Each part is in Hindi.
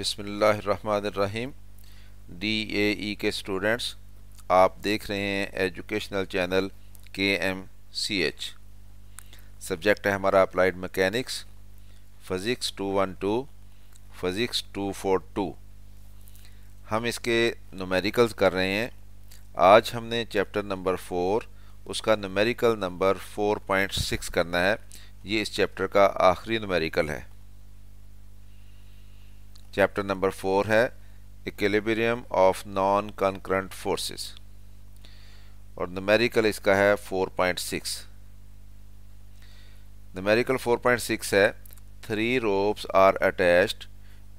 बिसमीम डी ए ई के स्टूडेंट्स आप देख रहे हैं एजुकेशनल चैनल के एम सी एच सब्जेक्ट है हमारा applied mechanics physics two one two physics two four two हम इसके नुमेरिकल्स कर रहे हैं आज हमने चैप्टर नंबर फोर उसका numerical number four point six करना है ये इस चैप्टर का आखिरी नुमेरिकल है चैप्टर नंबर फोर है equilibrium of non concurrent forces और नमेरिकल इसका है 4.6 नमेरिकल सिक्स है three ropes are attached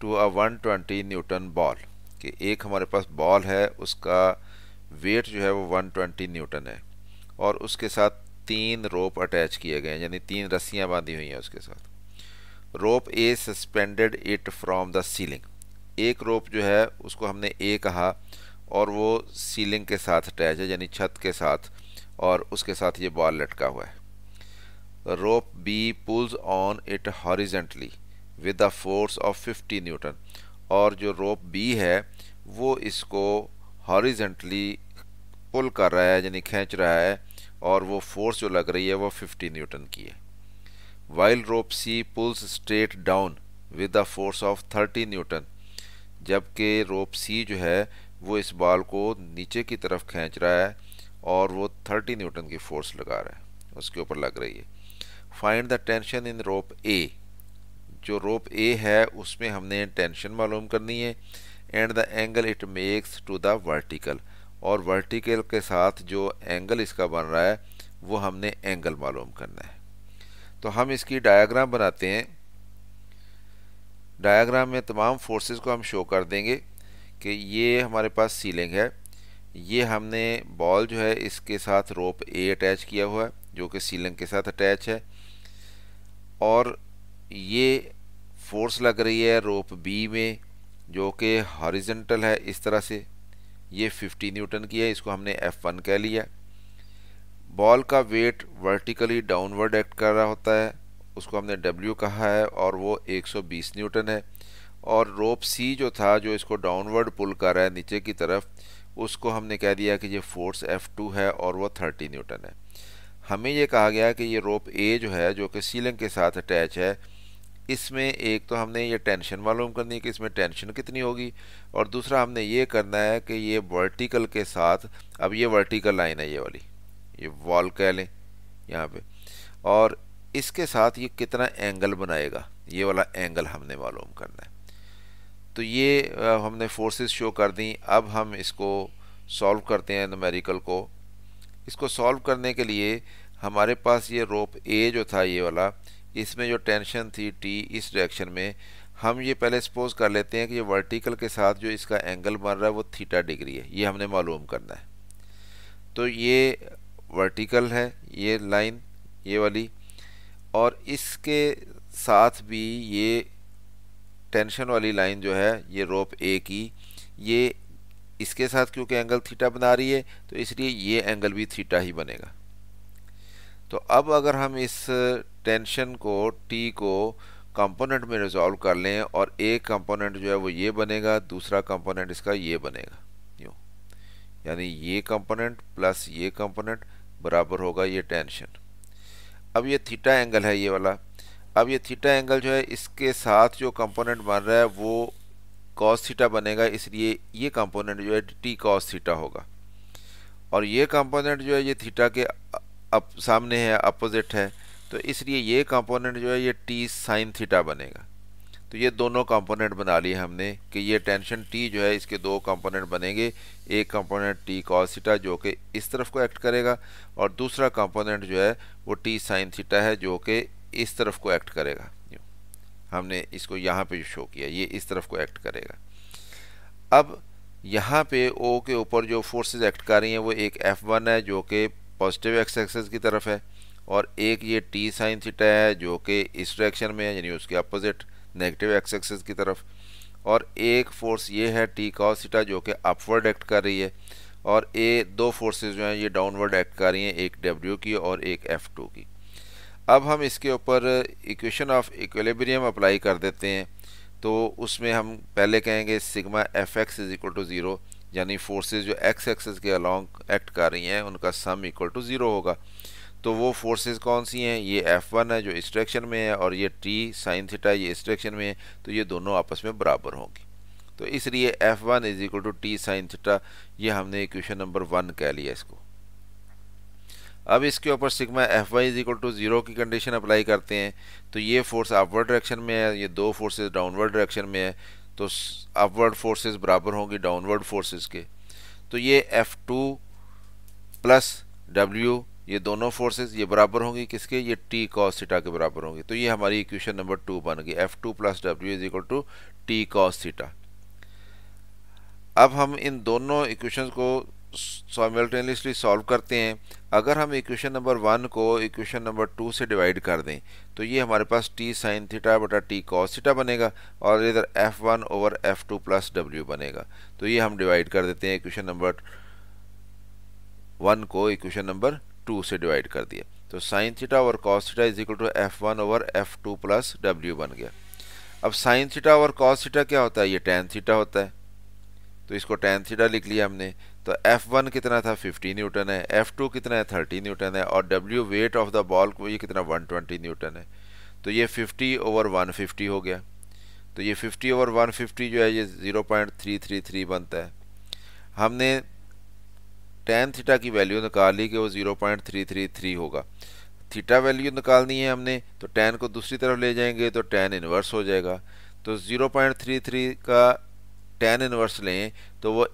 to a 120 newton ball कि एक हमारे पास बॉल है उसका वेट जो है वो 120 न्यूटन है और उसके साथ तीन रोप अटैच किए गए हैं यानी तीन रस्सियाँ बांधी हुई हैं उसके साथ rope A suspended it from the ceiling एक रोप जो है उसको हमने ए कहा और वो सीलिंग के साथ अटैच है यानी छत के साथ और उसके साथ ये बॉल लटका हुआ है rope B pulls on it horizontally with the force of 50 newton और जो रोप बी है वो इसको हॉरिजेंटली पुल कर रहा है यानी खींच रहा है और वो फोर्स जो लग रही है वो 50 न्यूटन की है while rope C pulls straight down with the force of 30 newton जबकि रोप सी जो है वो इस बाल को नीचे की तरफ खींच रहा है और वो 30 न्यूटन की फोर्स लगा रहा है उसके ऊपर लग रही है find the tension in rope A जो रोप ए है उसमें हमने टेंशन मालूम करनी है and the angle it makes to the vertical और वर्टिकल के साथ जो एंगल इसका बन रहा है वो हमने एंगल मालूम करना है तो हम इसकी डायग्राम बनाते हैं डायग्राम में तमाम फोर्सेस को हम शो कर देंगे कि ये हमारे पास सीलिंग है ये हमने बॉल जो है इसके साथ रोप ए अटैच किया हुआ है जो कि सीलिंग के साथ अटैच है और ये फोर्स लग रही है रोप बी में जो कि हॉरिजेंटल है इस तरह से ये 50 न्यूटन की है इसको हमने F1 कह लिया बॉल का वेट वर्टिकली डाउनवर्ड एक्ट कर रहा होता है उसको हमने W कहा है और वो 120 न्यूटन है और रोप C जो था जो इसको डाउनवर्ड पुल कर रहा है नीचे की तरफ उसको हमने कह दिया कि ये फोर्स F2 है और वो 30 न्यूटन है हमें ये कहा गया कि ये रोप ए जो है जो कि सीलिंग के साथ अटैच है इसमें एक तो हमने ये टेंशन मालूम करनी है कि इसमें टेंशन कितनी होगी और दूसरा हमने ये करना है कि ये वर्टिकल के साथ अब ये वर्टिकल लाइन है ये वाली ये वॉल कह लें यहाँ पे और इसके साथ ये कितना एंगल बनाएगा ये वाला एंगल हमने मालूम करना है तो ये हमने फोर्सेस शो कर दी अब हम इसको सॉल्व करते हैं नमेरिकल को इसको सॉल्व करने के लिए हमारे पास ये रोप ए जो था ये वाला इसमें जो टेंशन थी टी इस डायरेक्शन में हम ये पहले सपोज कर लेते हैं कि ये वर्टिकल के साथ जो इसका एंगल बन रहा है वो थीटा डिग्री है ये हमने मालूम करना है तो ये वर्टिकल है ये लाइन ये वाली और इसके साथ भी ये टेंशन वाली लाइन जो है ये रोप ए की ये इसके साथ क्योंकि एंगल थीटा बना रही है तो इसलिए ये एंगल भी थीटा ही बनेगा तो अब अगर हम इस टेंशन को टी को कंपोनेंट में रिजॉल्व कर लें और एक कंपोनेंट जो है वो ये बनेगा दूसरा कंपोनेंट इसका ये बनेगा यूँ यानी ये कंपोनेंट प्लस ये कंपोनेंट बराबर होगा ये टेंशन अब ये थीटा एंगल है ये वाला अब ये थीटा एंगल जो है इसके साथ जो कंपोनेंट बन रहा है वो कॉस थीटा बनेगा इसलिए ये कंपोनेंट जो है टी कॉस थीटा होगा और ये कंपोनेंट जो है ये थीटा के अप सामने है अपोजिट है तो इसलिए ये कंपोनेंट जो है ये टी साइन थीटा बनेगा तो ये दोनों कंपोनेंट बना लिए हमने कि ये टेंशन टी जो है इसके दो कंपोनेंट बनेंगे एक कंपोनेंट टी सीटा जो कि इस तरफ को एक्ट करेगा और दूसरा कंपोनेंट जो है वो टी साइन थीटा है जो कि इस तरफ को एक्ट करेगा हमने इसको यहाँ पे शो किया ये इस तरफ को एक्ट करेगा अब यहाँ पे ओ के ऊपर जो फोर्सेज एक्ट कर रही हैं वो एक एफ वन है जो कि पॉजिटिव एक्स एक्सेस की तरफ है और एक ये टी साइन थीटा है जो कि इस डायरेक्शन में है यानी उसके अपोजिट नेगेटिव एक्स एक्सेस की तरफ और एक फोर्स ये है टी कॉस थीटा जो कि अपवर्ड एक्ट कर रही है और ए दो फोर्सेज जो हैं ये डाउनवर्ड एक्ट कर रही हैं एक डब्ल्यू की और एक एफ टू की अब हम इसके ऊपर इक्वेशन ऑफ इक्विलिब्रियम अप्लाई कर देते हैं तो उसमें हम पहले कहेंगे sigma F X is equal to zero यानी फोर्सेज जो एक्स एक्सेस के अलॉन्ग एक्ट कर रही हैं उनका सम इक्वल टू ज़ीरो होगा तो वो फोर्सेस कौन सी हैं ये एफ़ वन है जो इस में है और ये टी साइन थीटा ये स्ट्रक्शन में है तो ये दोनों आपस में बराबर होंगी तो इसलिए F one is equal to T sine theta ये हमने इक्वेशन नंबर वन कह लिया इसको अब इसके ऊपर sigma F Y is equal to zero की कंडीशन अप्लाई करते हैं तो ये फोर्स अपवर्ड डायरेक्शन में है ये दो फोर्सेज डाउनवर्ड डायरेक्शन में है तो अपवर्ड फोर्सेज बराबर होंगी डाउनवर्ड फोर्सेज के तो ये एफ़ टू प्लस डब्ल्यू ये दोनों फोर्सेज ये बराबर होंगी किसके ये टी कॉस थीटा के बराबर होंगी तो ये हमारी इक्वेशन नंबर टू बन गई F two plus W is equal to T cos theta अब हम इन दोनों इक्वेशन को साइमल्टेनियसली सॉल्व करते हैं अगर हम इक्वेशन नंबर वन को इक्वेशन नंबर टू से डिवाइड कर दें तो ये हमारे पास टी साइन थीटा बटा टी कॉस थीटा बनेगा और इधर F one over F two plus W बनेगा तो ये हम डिवाइड कर देते हैं इक्वेशन नंबर वन को इक्वेशन नंबर टू से डिवाइड कर दिया तो साइन थीटा और cos theta is equal to F one over F two plus W बन गया अब साइन थीटा और कॉस थीटा क्या होता है ये टेन थीटा होता है तो इसको टेन थीटा लिख लिया हमने तो एफ वन कितना था फिफ्टी न्यूटन है एफ टू कितना है थर्टी न्यूटन है और W weight of the ball को ये कितना वन ट्वेंटी न्यूटन है तो ये फिफ्टी ओवर वन फिफ्टी हो गया तो ये फिफ्टी ओवर वन फिफ्टी जो है ये zero point three three three बनता है हमने टेन थीटा की वैल्यू निकाल ली कि वो zero point three three three होगा थीटा वैल्यू निकालनी है हमने तो टेन को दूसरी तरफ ले जाएंगे तो टेन इन्वर्स हो जाएगा तो ज़ीरो पॉइंट थ्री थ्री का टेन इन्वर्स लें तो वो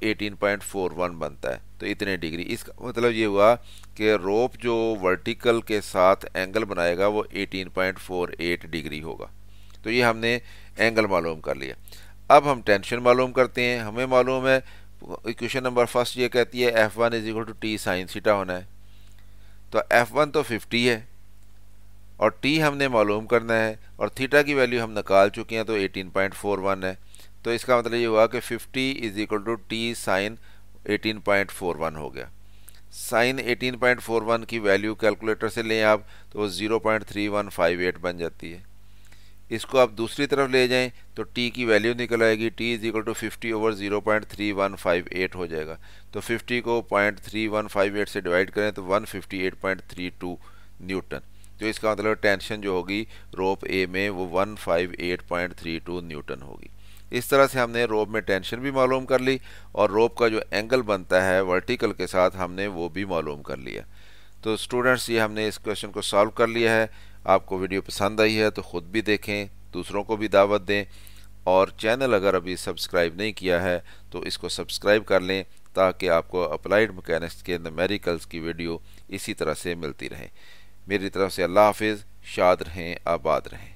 वन बनता है तो इतने डिग्री इसका मतलब ये हुआ कि रोप जो वर्टिकल के साथ एंगल बनाएगा वो eighteen point four eight degree होगा तो ये हमने एंगल मालूम कर लिया अब हम टेंशन मालूम करते हैं हमें मालूम है इक्वेशन नंबर फर्स्ट ये कहती है F one is equal to T sine theta होना है तो एफ़ वन तो फिफ्टी है और टी हमने मालूम करना है और थीटा की वैल्यू हम निकाल चुके हैं तो एटीन पॉइंट फोर वन है तो इसका मतलब ये हुआ कि fifty is equal to T sine eighteen point four one हो गया sine eighteen point four one की वैल्यू कैलकुलेटर से लें आप तो zero point three one five eight बन जाती है इसको आप दूसरी तरफ ले जाएं तो t की वैल्यू निकल आएगी t is equal to fifty over zero point three one five eight हो जाएगा तो 50 को point three one five eight से डिवाइड करें तो one fifty eight point three two newton तो इसका मतलब टेंशन जो होगी रोप ए में वो one five eight point three two newton होगी इस तरह से हमने रोप में टेंशन भी मालूम कर ली और रोप का जो एंगल बनता है वर्टिकल के साथ हमने वो भी मालूम कर लिया तो स्टूडेंट्स ये हमने इस क्वेश्चन को सॉल्व कर लिया है आपको वीडियो पसंद आई है तो ख़ुद भी देखें दूसरों को भी दावत दें और चैनल अगर अभी सब्सक्राइब नहीं किया है तो इसको सब्सक्राइब कर लें ताकि आपको अप्लाइड मकैनिक्स के नमेरिकल्स की वीडियो इसी तरह से मिलती रहे मेरी तरफ से अल्लाह हाफिज़ शाद रहें आबाद रहें